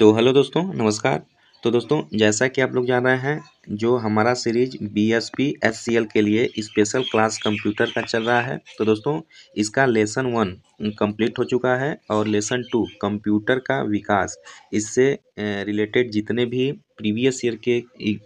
तो हेलो दोस्तों नमस्कार तो दोस्तों जैसा कि आप लोग जान रहे हैं जो हमारा series B S P S C L के लिए स्पेशल क्लास कंप्यूटर का चल रहा है तो दोस्तों इसका लेसन वन कंप्लीट हो चुका है और लेसन टू कंप्यूटर का विकास इससे रिलेटेड जितने भी प्रीवियस ईयर के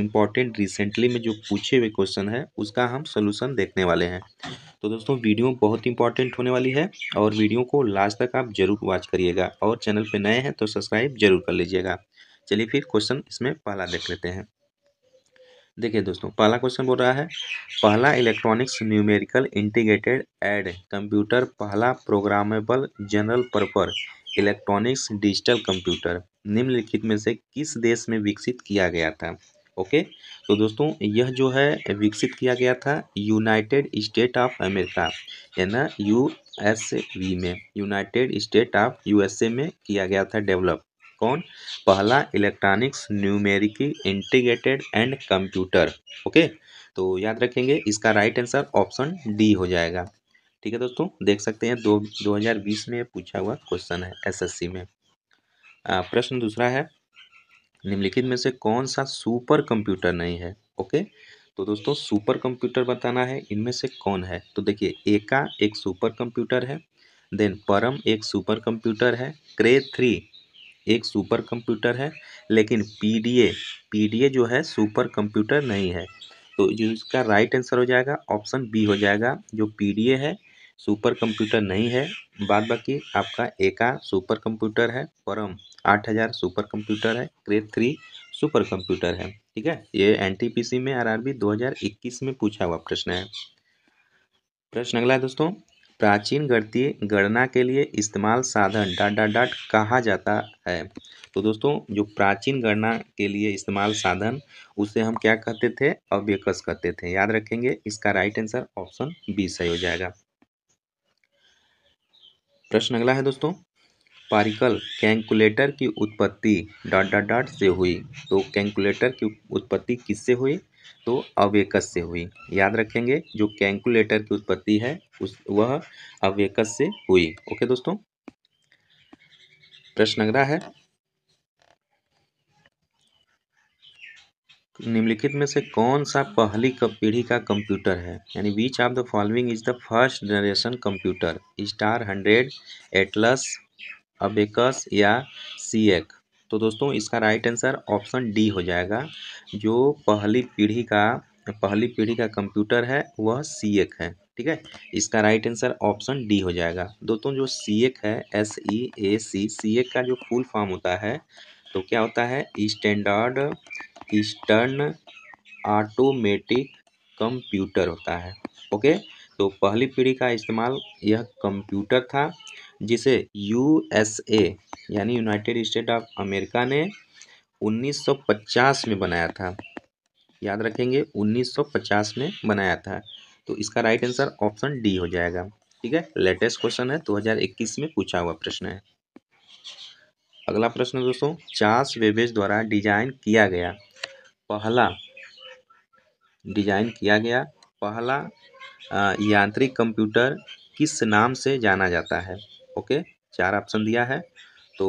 इम्पॉर्टेंट रिसेंटली में जो पूछे हुए क्वेश्चन है उसका हम सोल्यूशन देखने वाले हैं तो दोस्तों वीडियो बहुत इंपॉर्टेंट होने वाली है और वीडियो को लास्ट तक आप जरूर वॉच करिएगा और चैनल पर नए हैं तो सब्सक्राइब जरूर कर लीजिएगा चलिए फिर क्वेश्चन इसमें पहला देख लेते हैं देखिए दोस्तों पहला क्वेश्चन बोल रहा है पहला electronics numerical integrated and computer पहला programmable general purpose electronics digital computer निम्नलिखित में से किस देश में विकसित किया गया था ओके तो दोस्तों यह जो है विकसित किया गया था यूनाइटेड स्टेट ऑफ अमेरिका है ना यू एस वी में यूनाइटेड स्टेट ऑफ यूएसए में किया गया था डेवलप कौन पहला electronics numerical integrated and computer okay तो याद रखेंगे इसका राइट आंसर ऑप्शन डी हो जाएगा ठीक है दोस्तों देख सकते हैं दो बीस में पूछा हुआ क्वेश्चन है सी में प्रश्न दूसरा है निम्नलिखित में से कौन सा सुपर कंप्यूटर नहीं है ओके तो दोस्तों सुपर कंप्यूटर बताना है इनमें से कौन है तो देखिए एका एक सुपर कंप्यूटर है देन परम एक सुपर कंप्यूटर है क्रे थ्री एक सुपर कंप्यूटर है लेकिन P D A P D A जो है सुपर कंप्यूटर नहीं है तो जो इसका राइट आंसर हो जाएगा ऑप्शन बी हो जाएगा जो पी डी ए है सुपर कंप्यूटर नहीं है बाद बाकी आपका एका सुपर कंप्यूटर है परम आठ हज़ार सुपर कंप्यूटर है ग्रेड थ्री सुपर कंप्यूटर है ठीक है ये एनटीपीसी में आरआरबी 2021 में पूछा हुआ प्रश्न है प्रश्न अगला दोस्तों प्राचीन गणतीय गणना के लिए इस्तेमाल साधन डाट डाट डाट कहा जाता है तो दोस्तों जो प्राचीन गणना के लिए इस्तेमाल साधन उसे हम क्या कहते थे अव्यकस कहते थे याद रखेंगे इसका राइट आंसर ऑप्शन बी सही हो जाएगा प्रश्न अगला है दोस्तों पारिकल कैलकुलेटर की उत्पत्ति डॉट डॉट डॉट से हुई तो कैलकुलेटर की उत्पत्ति किससे हुई तो अवेकस से हुई याद रखेंगे जो कैलकुलेटर की उत्पत्ति है उस वह अवेकस से हुई ओके दोस्तों प्रश्न अगला है निम्नलिखित में से कौन सा पहली पीढ़ी का कंप्यूटर है यानी which of the following is the first generation computer star hundred atlas abacus या सी एक तो दोस्तों इसका राइट आंसर ऑप्शन डी हो जाएगा जो पहली पीढ़ी का पहली पीढ़ी का कंप्यूटर है वह सी एक है ठीक है इसका राइट आंसर ऑप्शन डी हो जाएगा दोस्तों जो सी एक है एस ई ए सी सी एक का जो फुल फॉर्म होता है तो क्या होता है स्टैंडर्ड ईस्टर्न ऑटोमेटिक कंप्यूटर होता है ओके तो पहली पीढ़ी का इस्तेमाल यह कंप्यूटर था जिसे यूएसए यानी यूनाइटेड स्टेट ऑफ अमेरिका ने 1950 में बनाया था याद रखेंगे 1950 में बनाया था तो इसका राइट आंसर ऑप्शन डी हो जाएगा ठीक है लेटेस्ट क्वेश्चन है 2021 में पूछा हुआ प्रश्न है अगला प्रश्न दोस्तों चार्ल्स वेबेज द्वारा डिजाइन किया गया पहला डिजाइन किया गया पहला यांत्रिक कंप्यूटर किस नाम से जाना जाता है ओके चार ऑप्शन दिया है तो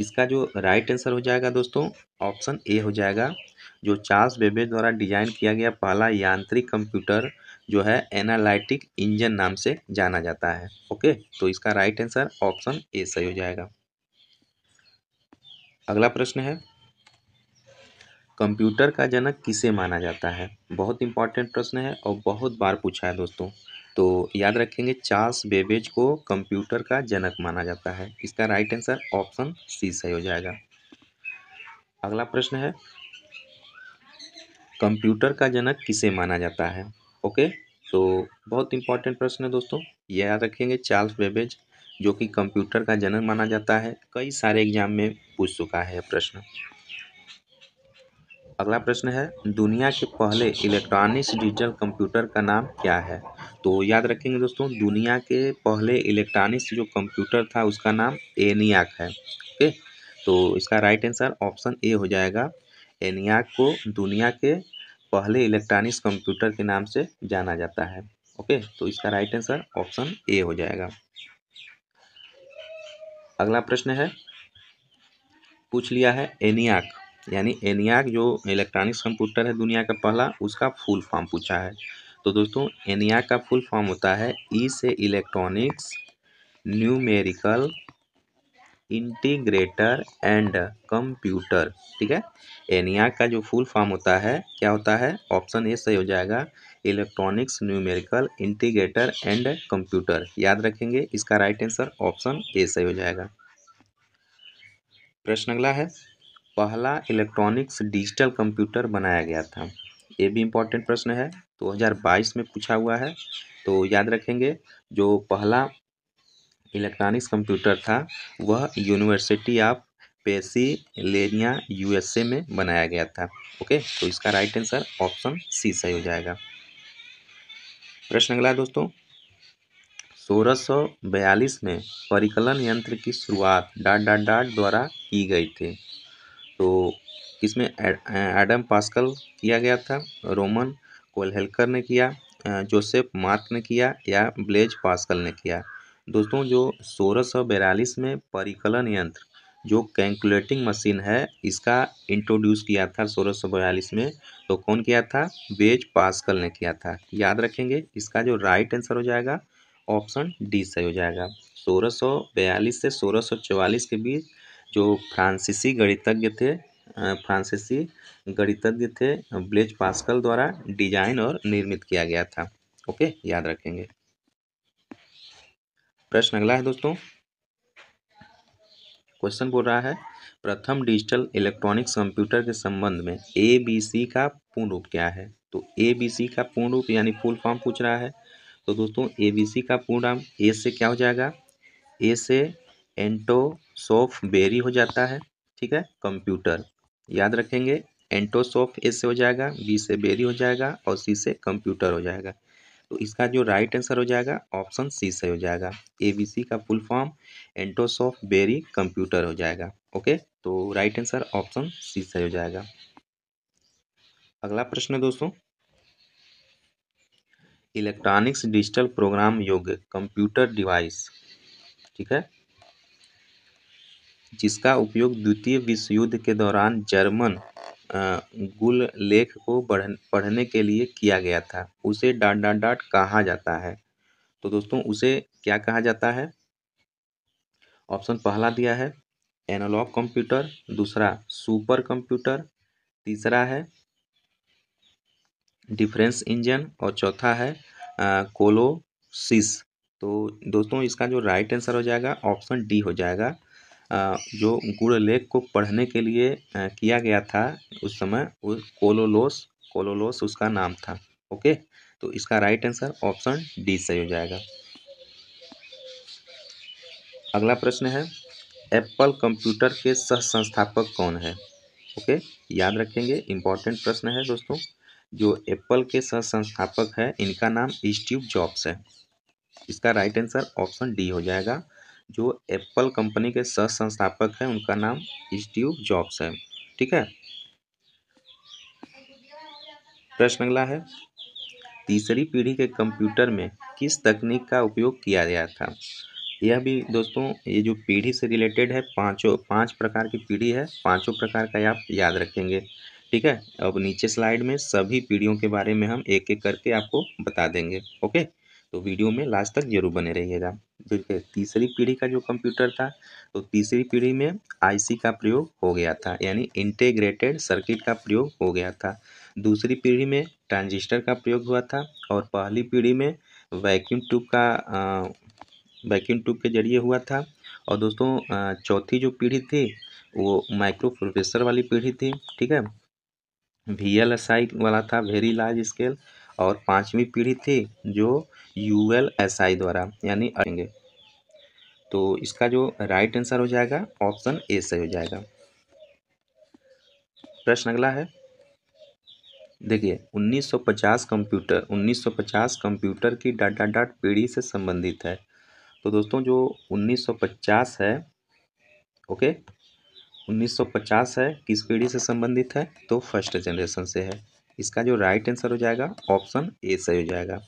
इसका जो राइट आंसर हो जाएगा दोस्तों ऑप्शन ए हो जाएगा जो चार्ल्स बेबे द्वारा डिजाइन किया गया पहला यांत्रिक कंप्यूटर जो है एनालिटिक इंजन नाम से जाना जाता है ओके तो इसका राइट आंसर ऑप्शन ए सही हो जाएगा अगला प्रश्न है कंप्यूटर का जनक किसे माना जाता है बहुत इंपॉर्टेंट प्रश्न है और बहुत बार पूछा है दोस्तों तो याद रखेंगे चार्ल्स बेबेज को कंप्यूटर का जनक माना जाता है इसका राइट आंसर ऑप्शन सी सही हो जाएगा अगला प्रश्न है कंप्यूटर का जनक किसे माना जाता है ओके तो बहुत इंपॉर्टेंट प्रश्न है दोस्तों ये याद रखेंगे चार्ल्स बेबेज जो कि कंप्यूटर का जनक माना जाता है कई सारे एग्जाम में पूछ चुका है प्रश्न अगला प्रश्न है दुनिया के पहले इलेक्ट्रॉनिक्स डिजिटल कंप्यूटर का नाम क्या है तो याद रखेंगे दोस्तों दुनिया के पहले इलेक्ट्रॉनिक्स जो कंप्यूटर था उसका नाम एनियाक है ओके तो इसका राइट आंसर ऑप्शन ए हो जाएगा एनियाक को दुनिया के पहले इलेक्ट्रॉनिक्स कंप्यूटर के नाम से जाना जाता है ओके तो इसका राइट आंसर ऑप्शन ए हो जाएगा अगला प्रश्न है पूछ लिया है एनियाक यानी एनियाक जो इलेक्ट्रॉनिक्स कंप्यूटर है दुनिया का पहला उसका फुल फॉर्म पूछा है तो दोस्तों एनियाक का फुल फॉर्म होता है ई e से electronics numerical integrator and computer ठीक है एनियाक का जो फुल फॉर्म होता है क्या होता है ऑप्शन ए सही हो जाएगा electronics numerical integrator and computer याद रखेंगे इसका राइट आंसर ऑप्शन ए सही हो जाएगा प्रश्न अगला है पहला इलेक्ट्रॉनिक्स डिजिटल कंप्यूटर बनाया गया था ये भी इम्पोर्टेंट प्रश्न है 2022 में पूछा हुआ है तो याद रखेंगे जो पहला इलेक्ट्रॉनिक्स कंप्यूटर था वह यूनिवर्सिटी ऑफ पेसिलेनिया यूएसए में बनाया गया था ओके तो इसका राइट आंसर ऑप्शन सी सही हो जाएगा प्रश्न अगला दोस्तों सोलह सौ बयालीस में परिकलन यंत्र की शुरुआत डाट डाट डाट द्वारा की गई थी तो इसमें एडम पास्कल किया गया था रोमन कोलहेलकर ने किया जोसेफ मार्क ने किया या ब्लेज पास्कल ने किया दोस्तों जो सोलह सौ बयालीस में परिकलन यंत्र जो कैलकुलेटिंग मशीन है इसका इंट्रोड्यूस किया था सोलह सौ बयालीस में तो कौन किया था बेज पास्कल ने किया था याद रखेंगे इसका जो राइट आंसर हो जाएगा ऑप्शन डी सही हो जाएगा सोलह सौ बयालीस से सोलह सौ चौवालीस के बीच जो फ्रांसीसी गणितज्ञ थे फ्रांसीसी गणितज्ञ थे ब्लेज पास्कल द्वारा डिजाइन और निर्मित किया गया था ओके याद रखेंगे प्रश्न अगला है दोस्तों क्वेश्चन बोल रहा है प्रथम डिजिटल इलेक्ट्रॉनिक्स कंप्यूटर के संबंध में ए बी सी का पूर्ण रूप क्या है तो ए बी सी का पूर्ण रूप यानी फुल फॉर्म पूछ रहा है तो दोस्तों ए बी सी का पूर्ण नाम ए से क्या हो जाएगा ए से एंटोसोफ बेरी हो जाता है ठीक है कंप्यूटर याद रखेंगे एंटोसोफ ए से हो जाएगा बी से बेरी हो जाएगा और सी से कंप्यूटर हो जाएगा तो इसका जो राइट आंसर हो जाएगा ऑप्शन सी से हो जाएगा ए बी सी का full form Atanasoff Berry computer हो जाएगा ओके तो राइट आंसर ऑप्शन सी से हो जाएगा अगला प्रश्न दोस्तों इलेक्ट्रॉनिक्स डिजिटल प्रोग्राम योग्य कंप्यूटर डिवाइस ठीक है जिसका उपयोग द्वितीय विश्व युद्ध के दौरान जर्मन गुल लेख को बढ़ पढ़ने के लिए किया गया था उसे डॉट डॉट डॉट कहा जाता है तो दोस्तों उसे क्या कहा जाता है ऑप्शन पहला दिया है एनालॉग कंप्यूटर दूसरा सुपर कंप्यूटर तीसरा है डिफरेंस इंजन और चौथा है कोलोसिस तो दोस्तों इसका जो राइट आंसर हो जाएगा ऑप्शन डी हो जाएगा जो गुड़लेख को पढ़ने के लिए किया गया था उस समय वो कोलोलोस कोलोलोस उसका नाम था ओके तो इसका राइट आंसर ऑप्शन डी सही हो जाएगा अगला प्रश्न है एप्पल कंप्यूटर के सह संस्थापक कौन है ओके याद रखेंगे इंपॉर्टेंट प्रश्न है दोस्तों जो एप्पल के सह संस्थापक है इनका नाम स्टीव जॉब्स है इसका राइट आंसर ऑप्शन डी हो जाएगा जो एप्पल कंपनी के सह संस्थापक हैं उनका नाम स्टीव जॉब्स है ठीक है प्रश्न अगला है तीसरी पीढ़ी के कंप्यूटर में किस तकनीक का उपयोग किया गया था यह भी दोस्तों ये जो पीढ़ी से रिलेटेड है पांचों पांच प्रकार की पीढ़ी है पांचों प्रकार का आप याद रखेंगे ठीक है अब नीचे स्लाइड में सभी पीढ़ियों के बारे में हम एक एक करके आपको बता देंगे ओके तो वीडियो में लास्ट तक जरूर बने रहिएगा देखिए तीसरी पीढ़ी का जो कंप्यूटर था तो तीसरी पीढ़ी में आईसी का प्रयोग हो गया था यानी इंटेग्रेटेड सर्किट का प्रयोग हो गया था दूसरी पीढ़ी में ट्रांजिस्टर का प्रयोग हुआ था और पहली पीढ़ी में वैक्यूम ट्यूब का वैक्यूम ट्यूब के जरिए हुआ था और दोस्तों चौथी जो पीढ़ी थी वो माइक्रो प्रोफेसर वाली पीढ़ी थी ठीक है वी एल एस आई वाला था वेरी लार्ज स्केल और पांचवी पीढ़ी थी जो यू एल एस आई द्वारा यानी आएंगे तो इसका जो राइट आंसर हो जाएगा ऑप्शन ए सही हो जाएगा प्रश्न अगला है देखिए 1950 कंप्यूटर 1950 कंप्यूटर की डाटा डाट पीढ़ी से संबंधित है तो दोस्तों जो 1950 है ओके 1950 है किस पीढ़ी से संबंधित है तो फर्स्ट जनरेशन से है इसका जो राइट आंसर हो जाएगा ऑप्शन ए सही हो जाएगा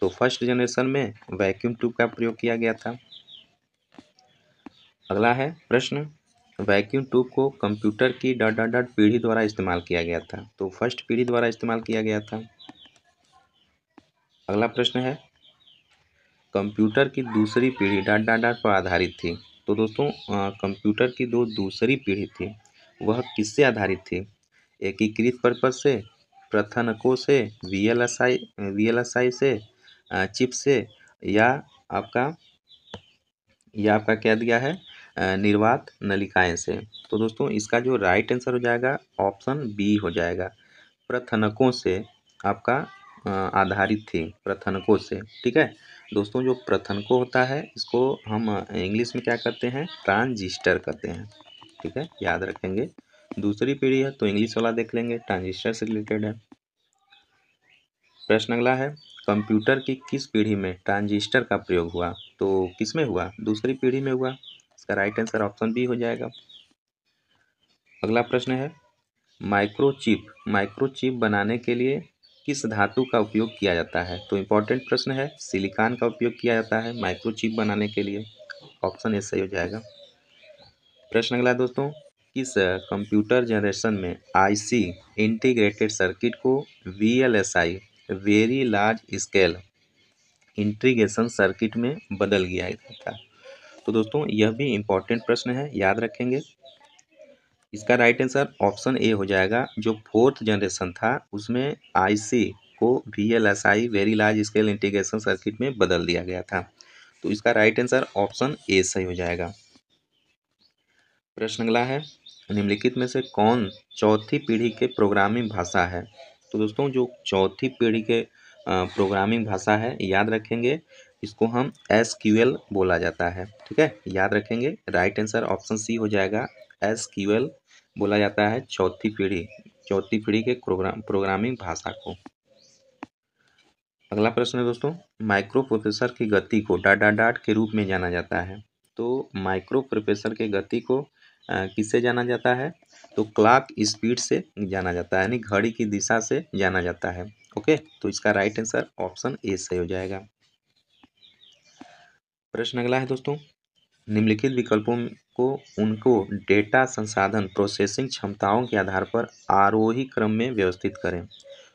तो फर्स्ट जनरेशन में वैक्यूम ट्यूब का प्रयोग किया गया था अगला है प्रश्न वैक्यूम ट्यूब को कंप्यूटर की डॉट डॉट डॉट पीढ़ी द्वारा इस्तेमाल किया गया था तो फर्स्ट पीढ़ी द्वारा इस्तेमाल किया गया था अगला प्रश्न है कंप्यूटर की दूसरी पीढ़ी डॉट डॉट डॉट पर आधारित थी तो दोस्तों कंप्यूटर की दो दूसरी पीढ़ी थी वह किससे आधारित थी एकीकृत पर्पज से प्रथनकों से V L S I V L S I से चिप से या आपका या आपका क्या दिया है निर्वात नलिकाएं से तो दोस्तों इसका जो राइट आंसर हो जाएगा ऑप्शन बी हो जाएगा प्रथनकों से आपका आधारित थी प्रथनकों से ठीक है दोस्तों जो प्रथनको होता है इसको हम इंग्लिश में क्या करते हैं ट्रांजिस्टर कहते हैं ठीक है याद रखेंगे दूसरी पीढ़ी है तो इंग्लिश वाला देख लेंगे ट्रांजिस्टर से रिलेटेड है प्रश्न अगला है कंप्यूटर की किस पीढ़ी में ट्रांजिस्टर का प्रयोग हुआ तो किस में हुआ दूसरी पीढ़ी में हुआ इसका राइट आंसर ऑप्शन बी हो जाएगा अगला प्रश्न है माइक्रोचिप माइक्रोचिप बनाने के लिए किस धातु का उपयोग किया जाता है तो इम्पॉर्टेंट प्रश्न है सिलिकॉन का उपयोग किया जाता है माइक्रोचिप बनाने के लिए ऑप्शन ए सही हो जाएगा प्रश्न अगला दोस्तों इस कंप्यूटर जनरेशन में आईसी इंटीग्रेटेड सर्किट को VLSI very large scale integration circuit में बदल गया था तो दोस्तों यह भी इम्पॉर्टेंट प्रश्न है याद रखेंगे इसका राइट आंसर ऑप्शन ए हो जाएगा जो फोर्थ जनरेशन था उसमें आईसी को VLSI very large scale integration circuit में बदल दिया गया था तो इसका राइट आंसर ऑप्शन ए सही हो जाएगा प्रश्न अगला है निम्नलिखित में से कौन चौथी पीढ़ी के प्रोग्रामिंग भाषा है तो दोस्तों जो चौथी पीढ़ी के प्रोग्रामिंग भाषा है याद रखेंगे इसको हम एस बोला जाता है ठीक है याद रखेंगे राइट आंसर ऑप्शन सी हो जाएगा एस क्यू एल बोला जाता है चौथी पीढ़ी चौथी पीढ़ी के प्रोग्राम प्रोग्रामिंग भाषा को अगला प्रश्न है दोस्तों माइक्रो प्रोफेसर की गति को डाटा डाट के रूप में जाना जाता है तो माइक्रो प्रोफेसर के गति को किससे जाना जाता है तो क्लाक स्पीड से जाना जाता है यानी घड़ी की दिशा से जाना जाता है ओके तो इसका राइट आंसर ऑप्शन ए सही हो जाएगा प्रश्न अगला है दोस्तों निम्नलिखित विकल्पों को उनको डेटा संसाधन प्रोसेसिंग क्षमताओं के आधार पर आरोही क्रम में व्यवस्थित करें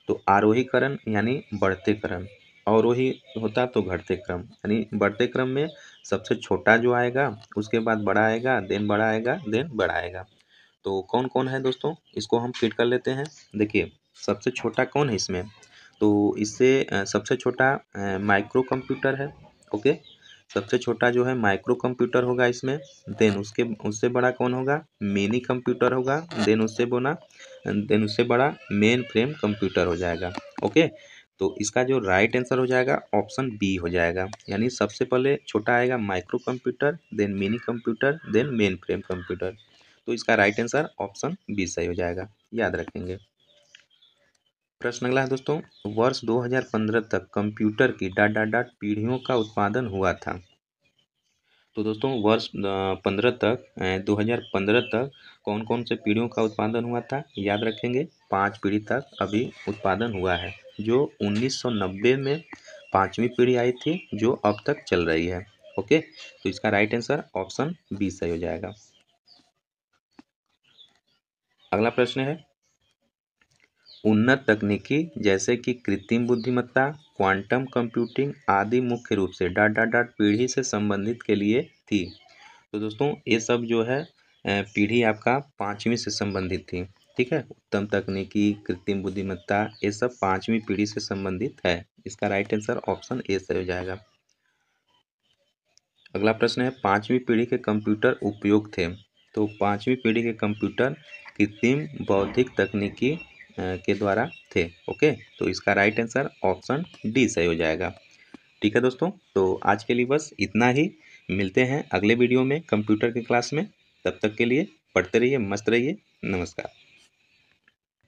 तो आरोहीकरण यानी बढ़ते क्रम अवरोही होता तो घटते क्रम यानी बढ़ते क्रम में सबसे छोटा जो आएगा उसके बाद बड़ा आएगा देन बड़ा आएगा देन बड़ा आएगा तो कौन कौन है दोस्तों इसको हम फिट कर लेते हैं देखिए सबसे छोटा कौन है इसमें तो इससे सबसे छोटा माइक्रो कंप्यूटर है ओके सबसे छोटा जो है माइक्रो कंप्यूटर होगा इसमें देन उसके उससे बड़ा कौन होगा मिनी कंप्यूटर होगा देन उससे बोना देन उससे बड़ा मेन फ्रेम कंप्यूटर हो जाएगा ओके तो इसका जो राइट आंसर हो जाएगा ऑप्शन बी हो जाएगा यानी सबसे पहले छोटा आएगा micro computer then mini computer then mainframe computer तो इसका राइट आंसर ऑप्शन बी सही हो जाएगा याद रखेंगे प्रश्न अगला है दोस्तों वर्ष 2015 तक कंप्यूटर की डाटा डाट पीढ़ियों का उत्पादन हुआ था तो दोस्तों वर्ष पंद्रह तक दो तक कौन कौन से पीढ़ियों का उत्पादन हुआ था याद रखेंगे पाँच पीढ़ी तक अभी उत्पादन हुआ है जो 1990 में पाँचवी पीढ़ी आई थी जो अब तक चल रही है ओके तो इसका राइट आंसर ऑप्शन बी सही हो जाएगा अगला प्रश्न है उन्नत तकनीकी जैसे कि कृत्रिम बुद्धिमत्ता क्वांटम कंप्यूटिंग आदि मुख्य रूप से डाटा डाट पीढ़ी से संबंधित के लिए थी तो दोस्तों ये सब जो है पीढ़ी आपका पाँचवीं से संबंधित थी ठीक है उत्तम तकनीकी कृत्रिम बुद्धिमत्ता ये सब पाँचवीं पीढ़ी से संबंधित है इसका राइट आंसर ऑप्शन ए से हो जाएगा अगला प्रश्न है पाँचवीं पीढ़ी के कंप्यूटर उपयोग थे तो पाँचवीं पीढ़ी के कंप्यूटर कृत्रिम बौद्धिक तकनीकी के द्वारा थे ओके तो इसका राइट आंसर ऑप्शन डी सही हो जाएगा ठीक है दोस्तों तो आज के लिए बस इतना ही मिलते हैं अगले वीडियो में कंप्यूटर के क्लास में तब तक के लिए पढ़ते रहिए मस्त रहिए नमस्कार